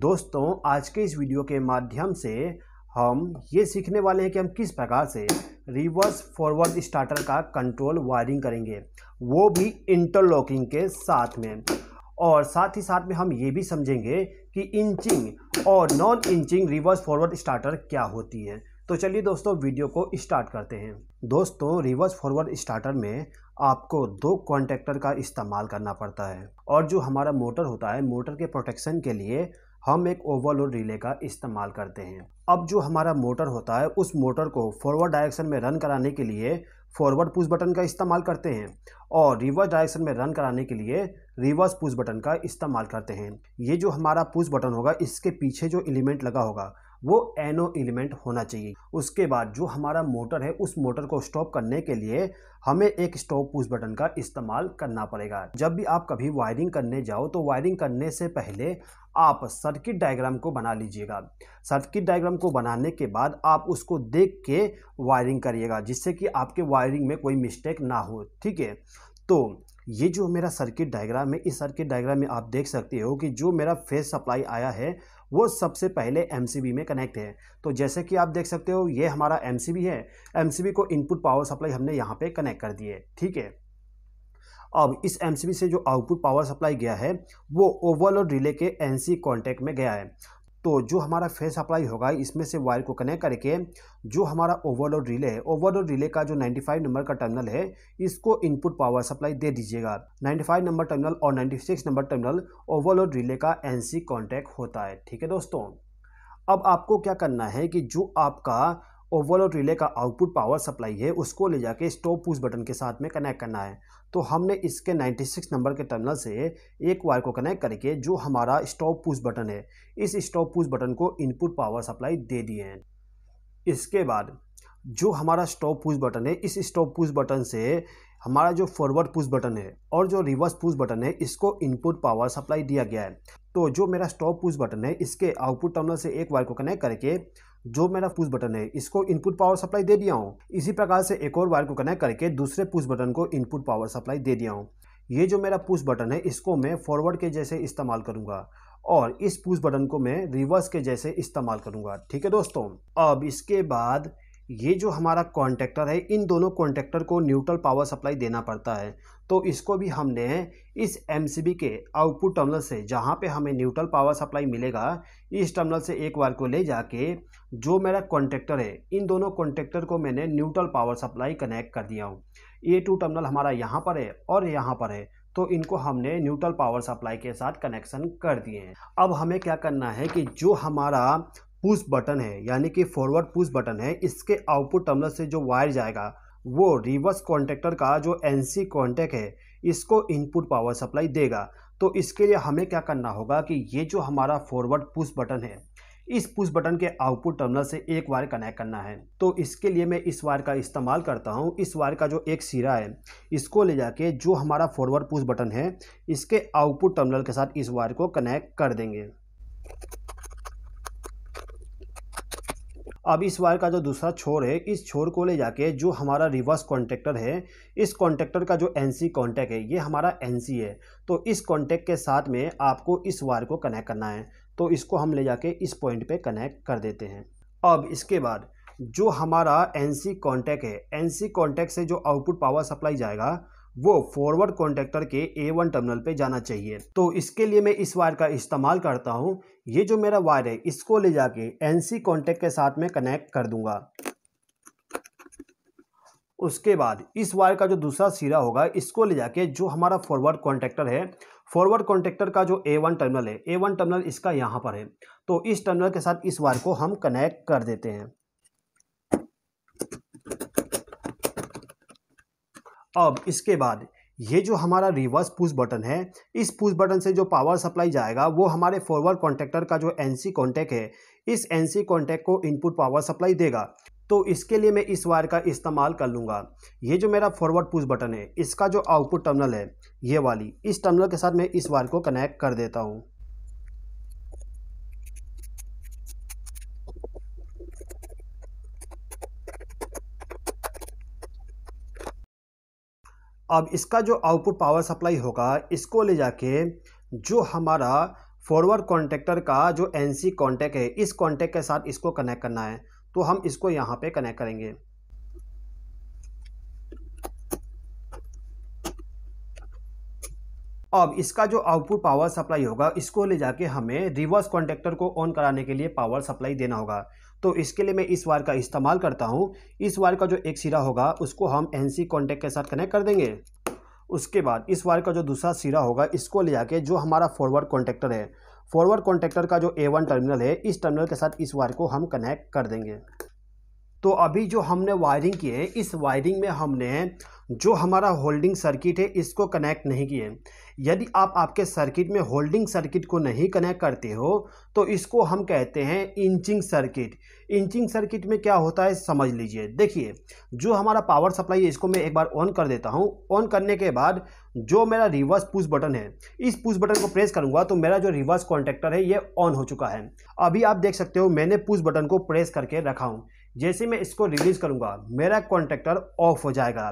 दोस्तों आज के इस वीडियो के माध्यम से हम ये सीखने वाले हैं कि हम किस प्रकार से रिवर्स फॉरवर्ड स्टार्टर का कंट्रोल वायरिंग करेंगे वो भी इंटरलॉकिंग के साथ में और साथ ही साथ में हम ये भी समझेंगे कि इंचिंग और non inching reverse forward starter क्या होती है तो चलिए दोस्तों वीडियो को स्टार्ट करते हैं दोस्तों रिवर्स फॉरवर्ड स्टार्टर में आपको दो कॉन्टेक्टर का इस्तेमाल करना पड़ता है और जो हमारा मोटर होता है मोटर के प्रोटेक्शन के लिए हम एक ओवरलोड रिले का इस्तेमाल करते हैं अब जो हमारा मोटर होता है उस मोटर को फॉरवर्ड डायरेक्शन में रन कराने के लिए फॉरवर्ड पुश बटन का इस्तेमाल करते हैं और रिवर्स डायरेक्शन में रन कराने के लिए रिवर्स पुश बटन का इस्तेमाल करते हैं ये जो हमारा पुश बटन होगा इसके पीछे जो एलिमेंट लगा होगा वो एनो एलिमेंट होना चाहिए उसके बाद जो हमारा मोटर है उस मोटर को स्टॉप करने के लिए हमें एक स्टॉप पुश बटन का इस्तेमाल करना पड़ेगा जब भी आप कभी वायरिंग करने जाओ तो वायरिंग करने से पहले आप सर्किट डायग्राम को बना लीजिएगा सर्किट डायग्राम को बनाने के बाद आप उसको देख के वायरिंग करिएगा जिससे कि आपके वायरिंग में कोई मिस्टेक ना हो ठीक है तो ये जो मेरा सर्किट डायग्राम है इस सर्किट डायग्राम में आप देख सकते हो कि जो मेरा फेस सप्लाई आया है वो सबसे पहले एम में कनेक्ट है तो जैसे कि आप देख सकते हो ये हमारा एम है एम को इनपुट पावर सप्लाई हमने यहाँ पे कनेक्ट कर दिए ठीक है अब इस एम से जो आउटपुट पावर सप्लाई गया है वो ओवरलोड रिले के एन सी में गया है तो जो हमारा फेस सप्लाई होगा इसमें से वायर को कनेक्ट करके जो हमारा ओवरलोड रिले है ओवरलोड रिले का जो 95 नंबर का टर्मिनल है इसको इनपुट पावर सप्लाई दे दीजिएगा 95 नंबर टर्मिनल और 96 नंबर टर्मिनल ओवरलोड रिले का एनसी कांटेक्ट होता है ठीक है दोस्तों अब आपको क्या करना है कि जो आपका ओवरलोड रिले का आउटपुट पावर सप्लाई है उसको ले जाके स्टॉप पुश बटन के साथ में कनेक्ट करना है तो हमने इसके 96 नंबर के टर्मिनल से एक वायर को कनेक्ट करके जो हमारा स्टॉप पुश बटन है इस स्टॉप पुश बटन को इनपुट पावर सप्लाई दे दिए हैं इसके बाद जो हमारा स्टॉप पुश बटन है इस स्टॉप पुश बटन से हमारा जो फॉरवर्ड पुश बटन है और जो रिवर्स पुश बटन है इसको इनपुट पावर सप्लाई दिया गया है तो जो मेरा स्टॉप पुश बटन है इसके आउटपुट टर्मिनल से एक वायर को कनेक्ट करके जो मेरा पुश बटन है इसको इनपुट पावर सप्लाई दे दिया हूँ इसी प्रकार से एक और वायर को कनेक्ट करके दूसरे पुश बटन को इनपुट पावर सप्लाई दे दिया हूँ ये जो मेरा पुश बटन है इसको मैं फॉरवर्ड के जैसे इस्तेमाल करूँगा और इस पुश बटन को मैं रिवर्स के जैसे इस्तेमाल करूँगा ठीक है दोस्तों अब इसके बाद ये जो हमारा कॉन्टेक्टर है इन दोनों कॉन्टेक्टर को न्यूट्रल पावर सप्लाई देना पड़ता है तो इसको भी हमने इस एम के आउटपुट टर्मिनल से जहाँ पे हमें न्यूट्रल पावर सप्लाई मिलेगा इस टर्मिनल से एक वायर को ले जाके जो मेरा कॉन्ट्रेक्टर है इन दोनों कॉन्ट्रेक्टर को मैंने न्यूट्रल पावर सप्लाई कनेक्ट कर दिया हूँ ए टू टर्मिनल हमारा यहाँ पर है और यहाँ पर है तो इनको हमने न्यूट्रल पावर सप्लाई के साथ कनेक्शन कर दिए हैं अब हमें क्या करना है कि जो हमारा पुश बटन है यानी कि फॉरवर्ड पुश बटन है इसके आउटपुट टर्मिनल से जो वायर जाएगा वो रिवर्स कॉन्टेक्टर का जो एन सी कॉन्टेक्ट है इसको इनपुट पावर सप्लाई देगा तो इसके लिए हमें क्या करना होगा कि ये जो हमारा फॉरवर्ड पुश बटन है इस पुश बटन के आउटपुट टर्मिनल से एक वायर कनेक्ट करना है तो इसके लिए मैं इस वायर का इस्तेमाल करता हूँ इस वायर का जो एक सिरा है इसको ले जाके जो हमारा फॉरवर्ड पुश बटन है इसके आउटपुट टर्मिनल के साथ इस वायर को कनेक्ट कर देंगे अब इस वायर का जो दूसरा छोर है इस छोर को ले जाके जो हमारा रिवर्स कॉन्टेक्टर है इस कॉन्टेक्टर का जो एनसी कॉन्टैक्ट है ये हमारा एनसी है तो इस कॉन्टेक्ट के साथ में आपको इस वायर को कनेक्ट करना है तो इसको हम ले जाके इस पॉइंट पे कनेक्ट कर देते हैं अब इसके बाद जो हमारा एन सी कॉन्टैक्ट है एन सी कॉन्टैक्ट से जो आउटपुट पावर सप्लाई जाएगा वो फॉरवर्ड कॉन्टैक्टर के ए वन टर्मिनल पे जाना चाहिए तो इसके लिए मैं इस वायर का इस्तेमाल करता हूँ ये जो मेरा वायर है इसको ले जाके एनसी कांटेक्ट के साथ में कनेक्ट कर दूंगा उसके बाद इस वायर का जो दूसरा सिरा होगा इसको ले जाके जो हमारा फॉरवर्ड कॉन्ट्रेक्टर है फॉरवर्ड कॉन्ट्रेक्टर का जो ए वन टर्मिनल है ए वन टर्मिनल इसका यहाँ पर है तो इस टर्मिनल के साथ इस वायर को हम कनेक्ट कर देते हैं अब इसके बाद ये जो हमारा रिवर्स पुश बटन है इस पुश बटन से जो पावर सप्लाई जाएगा वो हमारे फॉरवर्ड कॉन्टेक्टर का जो एनसी कॉन्टैक्ट है इस एनसी कॉन्टैक्ट को इनपुट पावर सप्लाई देगा तो इसके लिए मैं इस वायर का इस्तेमाल कर लूँगा ये जो मेरा फॉरवर्ड पुश बटन है इसका जो आउटपुट टर्मिनल है ये वाली इस टर्मिनल के साथ मैं इस वायर को कनेक्ट कर देता हूँ अब इसका जो आउटपुट पावर सप्लाई होगा इसको ले जाके जो हमारा फॉरवर्ड कॉन्टेक्टर का जो एन सी कॉन्टैक्ट है इस कॉन्टैक्ट के साथ इसको कनेक्ट करना है तो हम इसको यहाँ पे कनेक्ट करेंगे अब इसका जो आउटपुट पावर सप्लाई होगा इसको ले जाके हमें रिवर्स कॉन्टेक्टर को ऑन कराने के लिए पावर सप्लाई देना होगा तो इसके लिए मैं इस वायर का इस्तेमाल करता हूँ इस वायर का जो एक सिरा होगा उसको हम एन सी के साथ कनेक्ट कर देंगे उसके बाद इस वायर का जो दूसरा सिरा होगा इसको ले जाके जो हमारा फॉरवर्ड कॉन्टेक्टर है फॉरवर्ड कॉन्टेक्टर का जो ए वन टर्मिनल है इस टर्मिनल के साथ इस वायर को हम कनेक्ट कर देंगे तो अभी जो हमने वायरिंग की है इस वायरिंग में हमने जो हमारा होल्डिंग सर्किट है इसको कनेक्ट नहीं किए यदि आप आपके सर्किट में होल्डिंग सर्किट को नहीं कनेक्ट करते हो तो इसको हम कहते हैं इंचिंग सर्किट इंचिंग सर्किट में क्या होता है समझ लीजिए देखिए जो हमारा पावर सप्लाई है इसको मैं एक बार ऑन कर देता हूँ ऑन करने के बाद जो मेरा रिवर्स पुश बटन है इस पुश बटन को प्रेस करूँगा तो मेरा जो रिवर्स कॉन्टेक्टर है ये ऑन हो चुका है अभी आप देख सकते हो मैंने पुश बटन को प्रेस करके रखा हूँ जैसे मैं इसको रिलीज़ करूँगा मेरा कॉन्ट्रैक्टर ऑफ हो जाएगा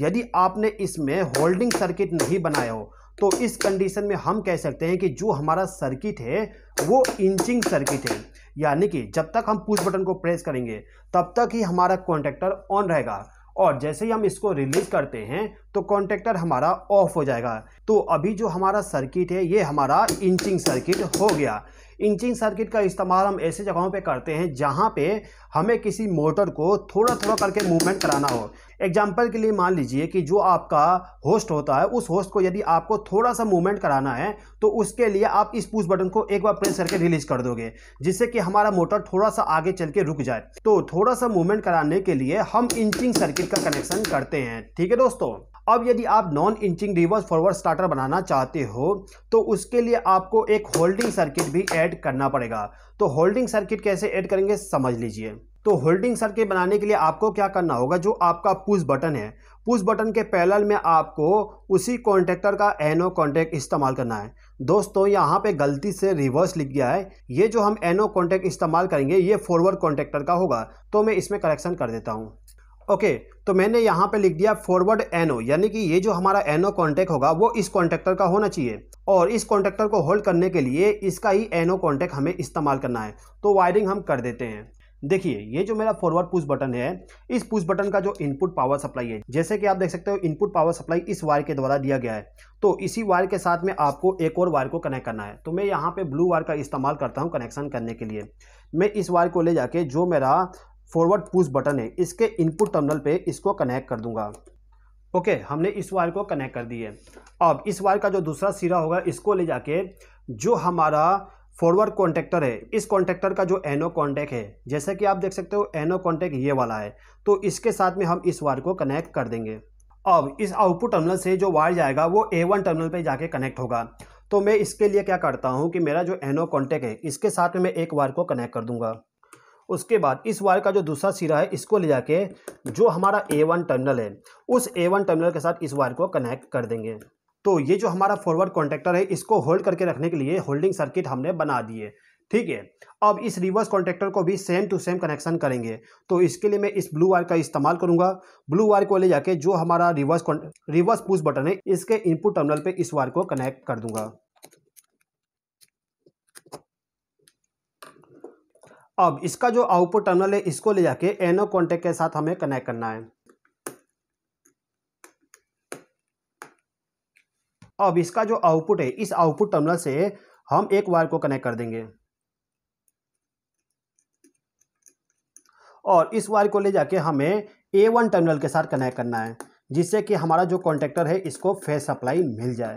यदि आपने इसमें होल्डिंग सर्किट नहीं बनाया हो तो इस कंडीशन में हम कह सकते हैं कि जो हमारा सर्किट है वो इंचिंग सर्किट है यानी कि जब तक हम पुश बटन को प्रेस करेंगे तब तक ही हमारा कॉन्ट्रैक्टर ऑन रहेगा और जैसे ही हम इसको रिलीज़ करते हैं तो कॉन्टेक्टर हमारा ऑफ हो जाएगा तो अभी जो हमारा सर्किट है ये हमारा इंचिंग सर्किट हो गया इंचिंग सर्किट का इस्तेमाल हम ऐसे जगहों पे करते हैं जहाँ पे हमें किसी मोटर को थोड़ा थोड़ा करके मूवमेंट कराना हो एग्जाम्पल के लिए मान लीजिए कि जो आपका होस्ट होता है उस होस्ट को यदि आपको थोड़ा सा मूवमेंट कराना है तो उसके लिए आप इस पुश बटन को एक बार प्रेस करके रिलीज कर दोगे जिससे कि हमारा मोटर थोड़ा सा आगे चल के रुक जाए तो थोड़ा सा मूवमेंट कराने के लिए हम इंचिंग सर्किट का कनेक्शन करते हैं ठीक है दोस्तों अब यदि आप non inching reverse forward starter बनाना चाहते हो तो उसके लिए आपको एक होल्डिंग सर्किट भी ऐड करना पड़ेगा तो होल्डिंग सर्किट कैसे ऐड करेंगे समझ लीजिए तो होल्डिंग सर्किट बनाने के लिए आपको क्या करना होगा जो आपका पुश बटन है पुश बटन के पैरेलल में आपको उसी कॉन्टेक्टर का एनओ कॉन्टैक्ट इस्तेमाल करना है दोस्तों यहाँ पे गलती से रिवर्स लिख गया है ये जो हम एनओ कॉन्टैक्ट इस्तेमाल करेंगे ये फॉरवर्ड कॉन्टेक्टर का होगा तो मैं इसमें करेक्शन कर देता हूँ ओके तो मैंने यहाँ पे लिख दिया फॉरवर्ड एनओ यानी कि ये जो हमारा एनओ कॉन्टैक्ट होगा वो इस कॉन्ट्रेक्टर का होना चाहिए और इस कॉन्ट्रेक्टर को होल्ड करने के लिए इसका ही एनओ कॉन्टैक्ट हमें इस्तेमाल करना है तो वायरिंग हम कर देते हैं देखिए ये जो मेरा फॉरवर्ड पुश बटन है इस पुश बटन का जो इनपुट पावर सप्लाई है जैसे कि आप देख सकते हो इनपुट पावर सप्लाई इस वायर के द्वारा दिया गया है तो इसी वायर के साथ में आपको एक और वायर को कनेक्ट करना है तो मैं यहाँ पे ब्लू वायर का इस्तेमाल करता हूँ कनेक्शन करने के लिए मैं इस वायर को ले जाके जो मेरा फॉरवर्ड पुश बटन है इसके इनपुट टर्मिनल पे इसको कनेक्ट कर दूंगा ओके okay, हमने इस वायर को कनेक्ट कर दिए अब इस वायर का जो दूसरा सिरा होगा इसको ले जाके जो हमारा फॉरवर्ड कॉन्टेक्टर है इस कॉन्टेक्टर का जो एनो कॉन्टेक्ट है जैसा कि आप देख सकते हो एनो कॉन्टेक्ट ये वाला है तो इसके साथ में हम इस वायर को कनेक्ट कर देंगे अब इस आउटपुट टर्मिनल से जो वायर जाएगा वो ए वन टर्मिनल पे जाके कनेक्ट होगा तो मैं इसके लिए क्या करता हूँ कि मेरा जो एनो कॉन्टेक्ट है इसके साथ में मैं एक वायर को कनेक्ट कर दूंगा उसके बाद इस वायर का जो दूसरा सिरा है इसको ले जाके जो हमारा ए वन टर्मिनल है उस ए वन टर्मिनल के साथ इस वायर को कनेक्ट कर देंगे तो ये जो हमारा फॉरवर्ड कॉन्टेक्टर है इसको होल्ड करके रखने के लिए होल्डिंग सर्किट हमने बना दिए ठीक है अब इस रिवर्स कॉन्ट्रैक्टर को भी सेम टू सेम कनेक्शन करेंगे तो इसके लिए मैं इस ब्लू वायर का इस्तेमाल करूंगा ब्लू वायर को ले जाके जो हमारा रिवर्स रिवर्स पुश बटन है इसके इनपुट टर्मिनल पे इस वायर को कनेक्ट कर दूंगा अब इसका जो आउटपुट टर्मिनल है इसको ले जाके एनो कॉन्टेक्ट के साथ हमें कनेक्ट करना है अब इसका जो आउटपुट है इस आउटपुट टर्मिनल से हम एक वायर को कनेक्ट कर देंगे और इस वायर को ले जाके हमें ए वन टर्मिनल के साथ कनेक्ट करना है जिससे कि हमारा जो कॉन्ट्रेक्टर है इसको फेस सप्लाई मिल जाए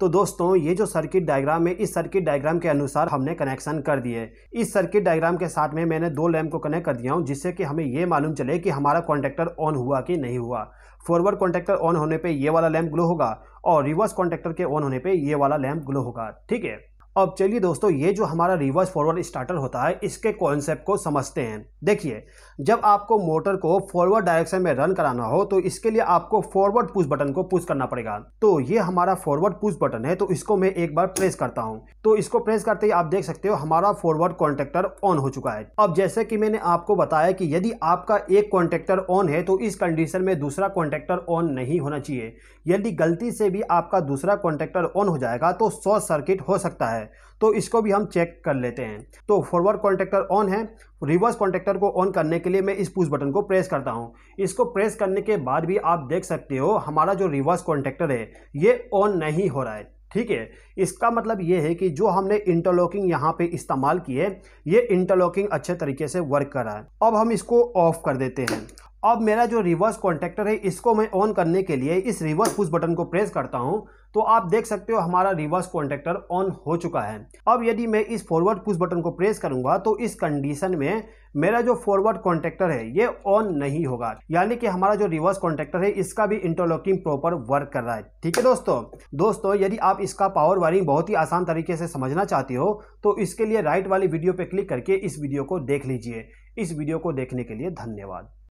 तो दोस्तों ये जो सर्किट डायग्राम है इस सर्किट डायग्राम के अनुसार हमने कनेक्शन कर दिए इस सर्किट डायग्राम के साथ में मैंने दो लैम्प को कनेक्ट कर दिया हूँ जिससे कि हमें ये मालूम चले कि हमारा कॉन्ट्रेक्टर ऑन हुआ कि नहीं हुआ फॉरवर्ड कॉन्ट्रेक्टर ऑन होने पर ये वाला लैम्प ग्लो होगा और रिवर्स कॉन्टैक्टर के ऑन होने पर ये वाला लैम्प ग्लो होगा ठीक है अब चलिए दोस्तों ये जो हमारा रिवर्स फॉरवर्ड स्टार्टर होता है इसके कॉन्सेप्ट को समझते हैं देखिए जब आपको मोटर को फॉरवर्ड डायरेक्शन में रन कराना हो तो इसके लिए आपको फॉरवर्ड पुश बटन को पुश करना पड़ेगा तो ये हमारा फॉरवर्ड पुश बटन है तो इसको मैं एक बार प्रेस करता हूँ तो इसको प्रेस करते ही आप देख सकते हो हमारा फॉरवर्ड कॉन्टेक्टर ऑन हो चुका है अब जैसे कि मैंने आपको बताया कि यदि आपका एक कॉन्टेक्टर ऑन है तो इस कंडीशन में दूसरा कॉन्टेक्टर ऑन नहीं होना चाहिए यदि गलती से भी आपका दूसरा कॉन्टेक्टर ऑन हो जाएगा तो शॉर्ट सर्किट हो सकता है तो इसको भी हम चेक कर लेते हैं तो फॉरवर्ड कॉन्ट्रेक्टर ऑन है रिवर्स कॉन्ट्रेक्टर को ऑन करने के लिए मैं इस पुश बटन को प्रेस करता हूँ इसको प्रेस करने के बाद भी आप देख सकते हो हमारा जो रिवर्स कॉन्ट्रेक्टर है ये ऑन नहीं हो रहा है ठीक है इसका मतलब ये है कि जो हमने इंटरलॉकिंग यहाँ पे इस्तेमाल की है ये इंटरलॉकिंग अच्छे तरीके से वर्क कर रहा है अब हम इसको ऑफ कर देते हैं अब मेरा जो रिवर्स कॉन्टेक्टर है इसको मैं ऑन करने के लिए इस रिवर्स पुश बटन को प्रेस करता हूं तो आप देख सकते हो हमारा रिवर्स कॉन्टेक्टर ऑन हो चुका है अब यदि मैं इस फॉरवर्ड पुश बटन को प्रेस करूंगा तो इस कंडीशन में मेरा जो फॉरवर्ड कॉन्टेक्टर है ये ऑन नहीं होगा यानी कि हमारा जो रिवर्स कॉन्टेक्टर है इसका भी इंटरलॉकिंग प्रॉपर वर्क कर रहा है ठीक है दोस्तों दोस्तों यदि आप इसका पावर वायरिंग बहुत ही आसान तरीके से समझना चाहते हो तो इसके लिए राइट वाली वीडियो पर क्लिक करके इस वीडियो को देख लीजिए इस वीडियो को देखने के लिए धन्यवाद